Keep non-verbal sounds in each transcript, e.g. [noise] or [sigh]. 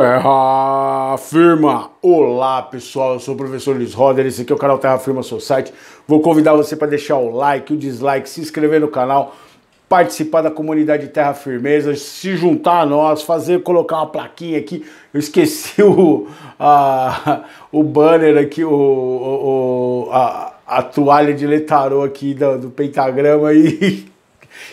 Terra Firma! Olá pessoal, eu sou o professor Luiz Roder, esse aqui é o canal Terra Firma Seu Site. Vou convidar você para deixar o like, o dislike, se inscrever no canal, participar da comunidade Terra Firmeza, se juntar a nós, fazer, colocar uma plaquinha aqui. Eu esqueci [laughs] o, a, o banner aqui, o, o a, a, toalha de letarô aqui do, do pentagrama e [laughs]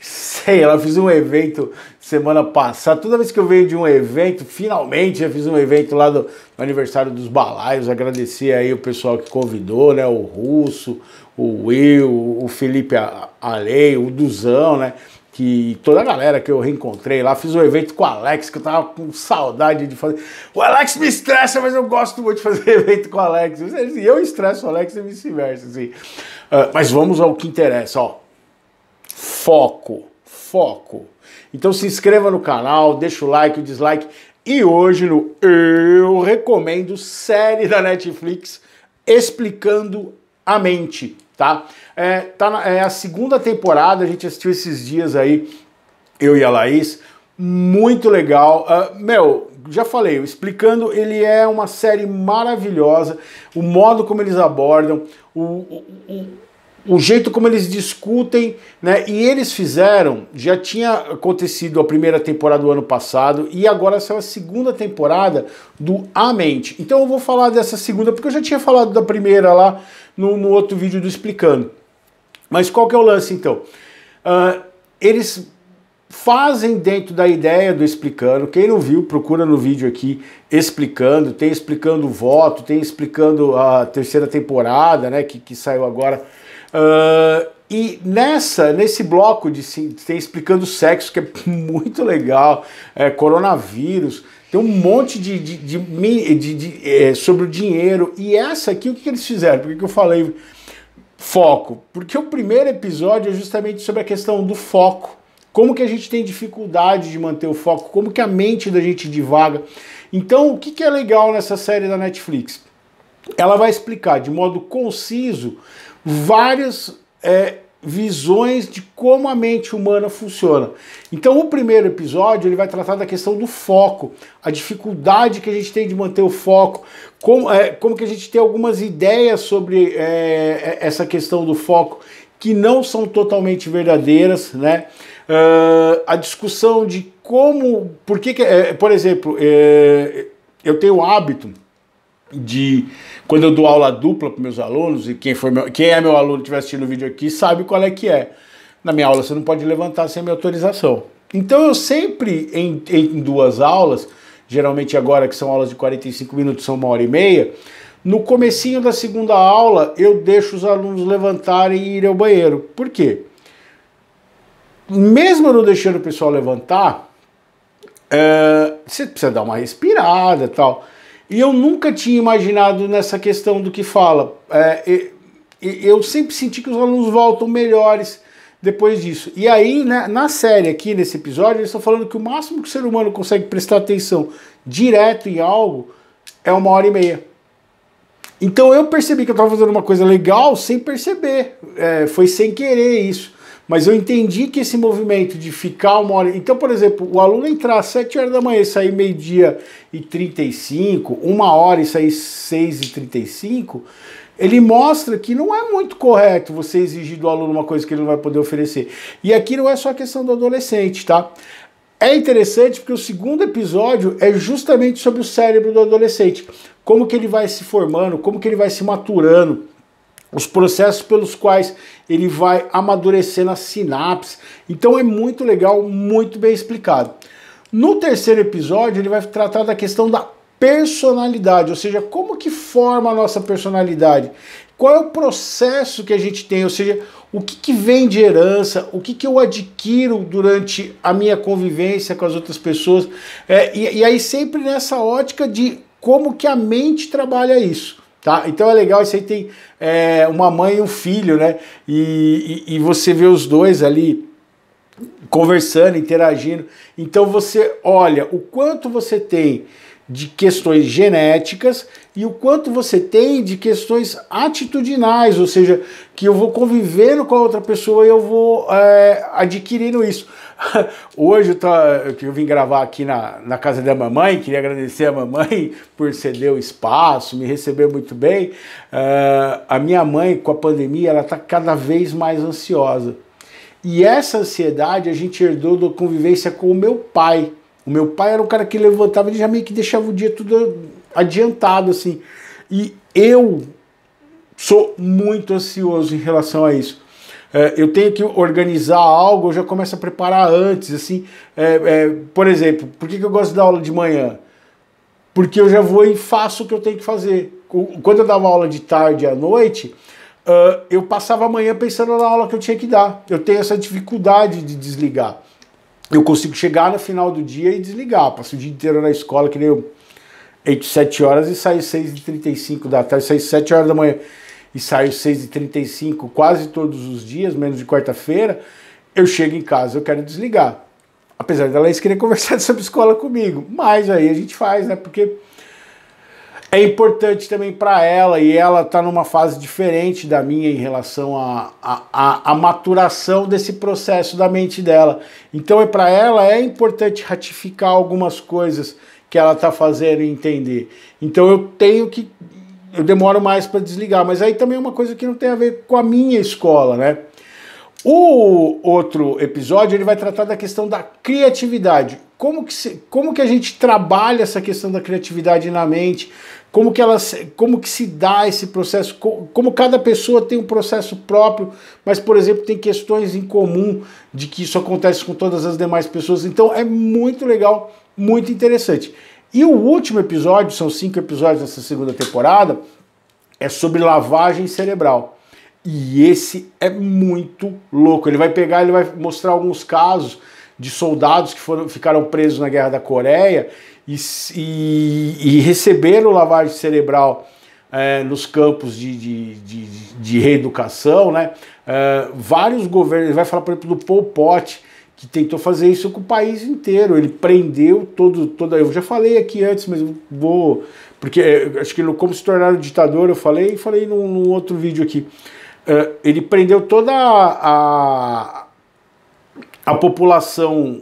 Sei, ela fiz um evento semana passada. Toda vez que eu venho de um evento, finalmente eu fiz um evento lá do aniversário dos Balaios. Agradeci aí o pessoal que convidou, né? O Russo, o Will, o Felipe Alei, o Duzão, né? que toda a galera que eu reencontrei lá, fiz um evento com o Alex, que eu tava com saudade de fazer. O Alex me estressa, mas eu gosto muito de fazer [laughs] evento com o Alex. Eu estresso o Alex e vice-versa, assim. Uh, mas vamos ao que interessa, ó foco, foco. Então se inscreva no canal, deixa o like, o dislike. E hoje no Eu Recomendo, série da Netflix explicando a mente, tá? É, tá na, é a segunda temporada, a gente assistiu esses dias aí, eu e a Laís. Muito legal. Uh, meu, já falei, explicando, ele é uma série maravilhosa, o modo como eles abordam, o, o, o o jeito como eles discutem, né? E eles fizeram, já tinha acontecido a primeira temporada do ano passado e agora essa é a segunda temporada do A Mente. Então eu vou falar dessa segunda porque eu já tinha falado da primeira lá no, no outro vídeo do explicando. Mas qual que é o lance então? Uh, eles fazem dentro da ideia do explicando. Quem não viu, procura no vídeo aqui explicando. Tem explicando o voto, tem explicando a terceira temporada, né? Que, que saiu agora Uh, e nessa, nesse bloco de tem explicando sexo, que é [laughs] muito legal, é, coronavírus, tem um monte de, de, de, de é, sobre o dinheiro. E essa aqui, o que, que eles fizeram? Por que, que eu falei foco? Porque o primeiro episódio é justamente sobre a questão do foco. Como que a gente tem dificuldade de manter o foco, como que a mente da gente divaga. Então, o que, que é legal nessa série da Netflix? ela vai explicar de modo conciso várias é, visões de como a mente humana funciona. Então, o primeiro episódio ele vai tratar da questão do foco, a dificuldade que a gente tem de manter o foco, como, é, como que a gente tem algumas ideias sobre é, essa questão do foco que não são totalmente verdadeiras, né? Uh, a discussão de como, por que, que é, por exemplo, é, eu tenho o hábito de quando eu dou aula dupla para meus alunos e quem for meu, quem é meu aluno estiver assistindo o vídeo aqui sabe qual é que é. Na minha aula você não pode levantar sem minha autorização. Então eu sempre em, em duas aulas, geralmente agora que são aulas de 45 minutos, são uma hora e meia, no comecinho da segunda aula eu deixo os alunos levantarem e ir ao banheiro. Por quê? Mesmo não deixando o pessoal levantar, é, você precisa dar uma respirada tal. E eu nunca tinha imaginado nessa questão do que fala. É, eu sempre senti que os alunos voltam melhores depois disso. E aí, né, na série aqui, nesse episódio, eles estão falando que o máximo que o ser humano consegue prestar atenção direto em algo é uma hora e meia. Então eu percebi que eu estava fazendo uma coisa legal sem perceber. É, foi sem querer isso. Mas eu entendi que esse movimento de ficar uma hora. Então, por exemplo, o aluno entrar às 7 horas da manhã e sair meio-dia e 35, uma hora e sair 6 e 35, ele mostra que não é muito correto você exigir do aluno uma coisa que ele não vai poder oferecer. E aqui não é só a questão do adolescente, tá? É interessante porque o segundo episódio é justamente sobre o cérebro do adolescente, como que ele vai se formando, como que ele vai se maturando os processos pelos quais ele vai amadurecer na sinapse. Então é muito legal, muito bem explicado. No terceiro episódio, ele vai tratar da questão da personalidade, ou seja, como que forma a nossa personalidade? Qual é o processo que a gente tem? Ou seja, o que, que vem de herança? O que, que eu adquiro durante a minha convivência com as outras pessoas? É, e, e aí sempre nessa ótica de como que a mente trabalha isso. Tá? Então é legal, isso aí tem é, uma mãe e um filho, né? E, e, e você vê os dois ali conversando, interagindo. Então você olha o quanto você tem de questões genéticas e o quanto você tem de questões atitudinais, ou seja, que eu vou convivendo com a outra pessoa e eu vou é, adquirindo isso. [laughs] Hoje eu, que eu vim gravar aqui na, na casa da mamãe, queria agradecer a mamãe [laughs] por ceder o espaço, me receber muito bem. Uh, a minha mãe, com a pandemia, ela está cada vez mais ansiosa. E essa ansiedade a gente herdou da convivência com o meu pai o meu pai era o cara que levantava, ele já meio que deixava o dia tudo adiantado, assim. E eu sou muito ansioso em relação a isso. É, eu tenho que organizar algo, eu já começo a preparar antes, assim. É, é, por exemplo, por que, que eu gosto da aula de manhã? Porque eu já vou e faço o que eu tenho que fazer. Quando eu dava aula de tarde à noite, uh, eu passava a manhã pensando na aula que eu tinha que dar. Eu tenho essa dificuldade de desligar eu consigo chegar no final do dia e desligar. Passo o dia inteiro na escola, que nem eu, 7 horas e saio 6h35 da tarde, saio 7 horas da manhã e saio 6h35 quase todos os dias, menos de quarta-feira. Eu chego em casa, eu quero desligar. Apesar da querer conversar [laughs] sobre escola comigo, mas aí a gente faz, né? Porque é importante também para ela e ela está numa fase diferente da minha em relação à a, a, a, maturação desse processo da mente dela. Então, é para ela é importante ratificar algumas coisas que ela está fazendo e entender. Então, eu tenho que eu demoro mais para desligar, mas aí também é uma coisa que não tem a ver com a minha escola, né? O outro episódio ele vai tratar da questão da criatividade como que, se, como que a gente trabalha essa questão da criatividade na mente, como que, ela, como que se dá esse processo, como cada pessoa tem um processo próprio, mas, por exemplo, tem questões em comum de que isso acontece com todas as demais pessoas. Então é muito legal, muito interessante. E o último episódio, são cinco episódios dessa segunda temporada, é sobre lavagem cerebral. E esse é muito louco. Ele vai pegar, ele vai mostrar alguns casos de soldados que foram, ficaram presos na Guerra da Coreia e, e, e receberam lavagem cerebral é, nos campos de, de, de, de reeducação, né? É, vários governos, vai falar, por exemplo, do Pol Pot, que tentou fazer isso com o país inteiro. Ele prendeu todo, toda. Eu já falei aqui antes, mas vou. Porque é, acho que no Como Se Tornar um Ditador eu falei e falei num, num, outro vídeo aqui. É, ele prendeu toda a, a a população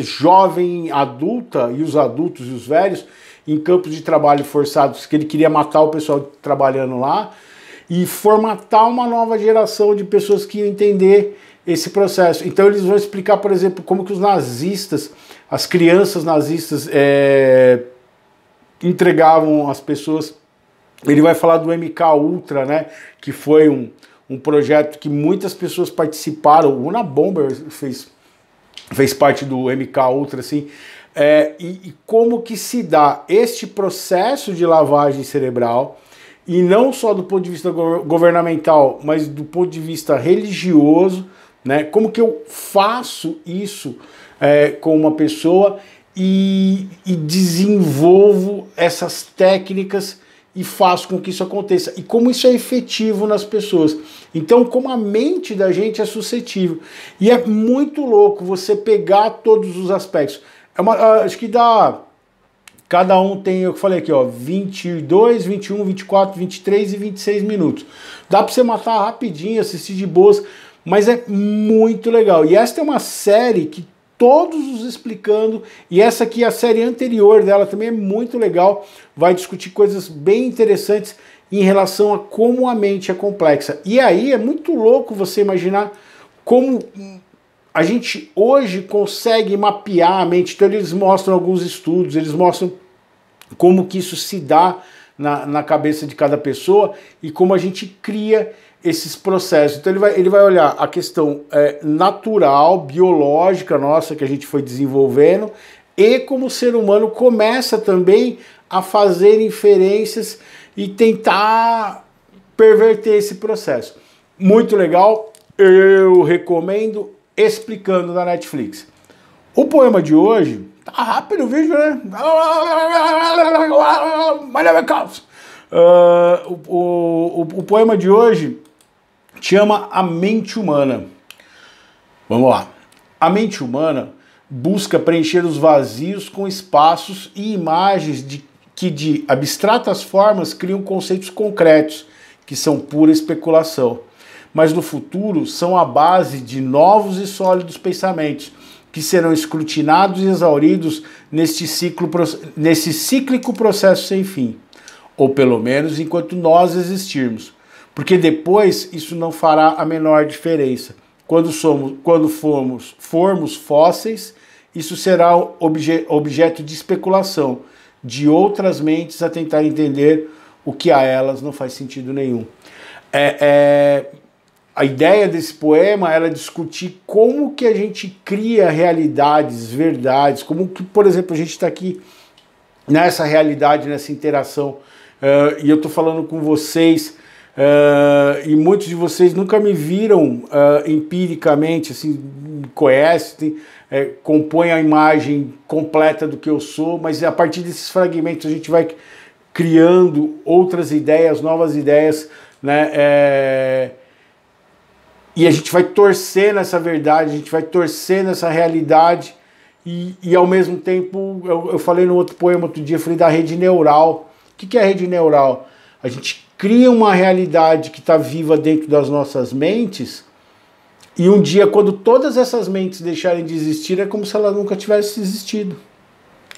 jovem, adulta e os adultos e os velhos em campos de trabalho forçados, que ele queria matar o pessoal trabalhando lá e formatar uma nova geração de pessoas que iam entender esse processo. Então eles vão explicar, por exemplo, como que os nazistas, as crianças nazistas é, entregavam as pessoas. Ele vai falar do MK Ultra, né, que foi um, um projeto que muitas pessoas participaram, o Una Bomber fez, fez parte do MK Ultra, assim, é, e, e como que se dá este processo de lavagem cerebral, e não só do ponto de vista governamental, mas do ponto de vista religioso, né? Como que eu faço isso é, com uma pessoa e, e, desenvolvo essas técnicas e faço com que isso aconteça. E como isso é efetivo nas pessoas. Então, como a mente da gente é suscetível. E é muito louco você pegar todos os aspectos. É uma, ah, acho que dá. Cada um tem, eu falei aqui, ó, 22, 21, 24, 23 e 26 minutos. Dá para você matar rapidinho, assistir de boas, mas é muito legal. E esta é uma série que todos os explicando. E essa aqui, a série anterior dela, também é muito legal. Vai discutir coisas bem interessantes em relação a como a mente é complexa. E aí é muito louco você imaginar como a gente hoje consegue mapear a mente. Então eles mostram alguns estudos, eles mostram como que isso se dá na, na cabeça de cada pessoa e como a gente cria esses processos. Então ele vai, ele vai olhar a questão é, natural, biológica nossa que a gente foi desenvolvendo e como o ser humano começa também a fazer inferências e tentar perverter esse processo. Muito legal, eu recomendo explicando na Netflix. O poema de hoje tá rápido o vídeo, né? Uh, o, o, o poema de hoje chama A Mente Humana. Vamos lá. A mente humana busca preencher os vazios com espaços e imagens de, que, de abstratas formas, criam conceitos concretos, que são pura especulação. Mas no futuro são a base de novos e sólidos pensamentos, que serão escrutinados e exauridos neste, ciclo, nesse cíclico processo sem fim. Ou pelo menos enquanto nós existirmos porque depois isso não fará a menor diferença. Quando, somos, quando formos, formos fósseis, isso será obje, objeto de especulação de outras mentes a tentar entender o que a elas não faz sentido nenhum. É, é, a ideia desse poema era é discutir como que a gente cria realidades, verdades, como que, por exemplo, a gente está aqui nessa realidade, nessa interação, uh, e eu estou falando com vocês Uh, e muitos de vocês nunca me viram uh, empiricamente, assim, conhecem, é, compõem a imagem completa do que eu sou, mas a partir desses fragmentos a gente vai criando outras ideias, novas ideias, né? É... E a gente vai torcer nessa verdade, a gente vai torcer nessa realidade, e, e ao mesmo tempo, eu, eu falei no outro poema outro dia, falei da rede neural. O que, que é a rede neural? A gente cria uma realidade que está viva dentro das nossas mentes. E um dia, quando todas essas mentes deixarem de existir, é como se elas nunca tivessem existido.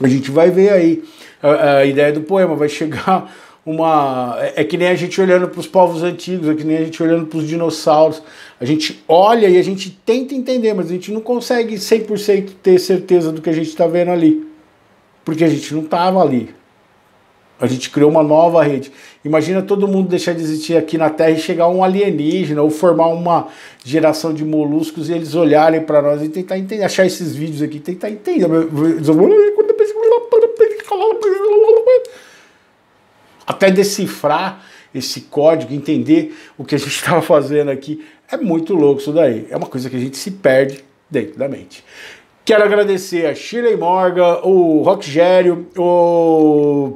A gente vai ver aí a, a ideia do poema, vai chegar uma. É, é que nem a gente olhando para os povos antigos, é que nem a gente olhando para os dinossauros. A gente olha e a gente tenta entender, mas a gente não consegue 100% ter certeza do que a gente está vendo ali. Porque a gente não estava ali. A gente criou uma nova rede. Imagina todo mundo deixar de existir aqui na Terra e chegar um alienígena ou formar uma geração de moluscos e eles olharem para nós e tentar entender, achar esses vídeos aqui, tentar entender. Até decifrar esse código, entender o que a gente estava fazendo aqui. É muito louco isso daí. É uma coisa que a gente se perde dentro da mente. Quero agradecer a Shirley Morgan, o Rock Gério, o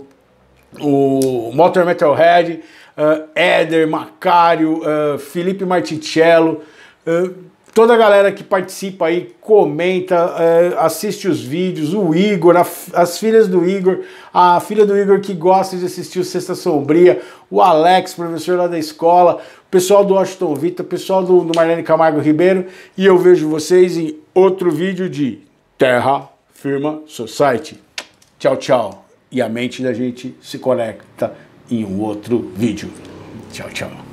o Motor Metalhead, uh, eder Macário, uh, eh, Felipe Marticello, uh, eh, toda a galera que participa aí, comenta, uh, assiste os vídeos, o Igor, a, as filhas do Igor, a filha do Igor que gosta de assistir o Sexta Sombria, o Alex, professor lá da escola, o pessoal do Washington Vita, o pessoal do, do Marlene Camargo Ribeiro, e eu vejo vocês em outro vídeo de Terra Firma Society. Tchau, tchau e a mente da gente se conecta em um outro vídeo. Tchau, tchau.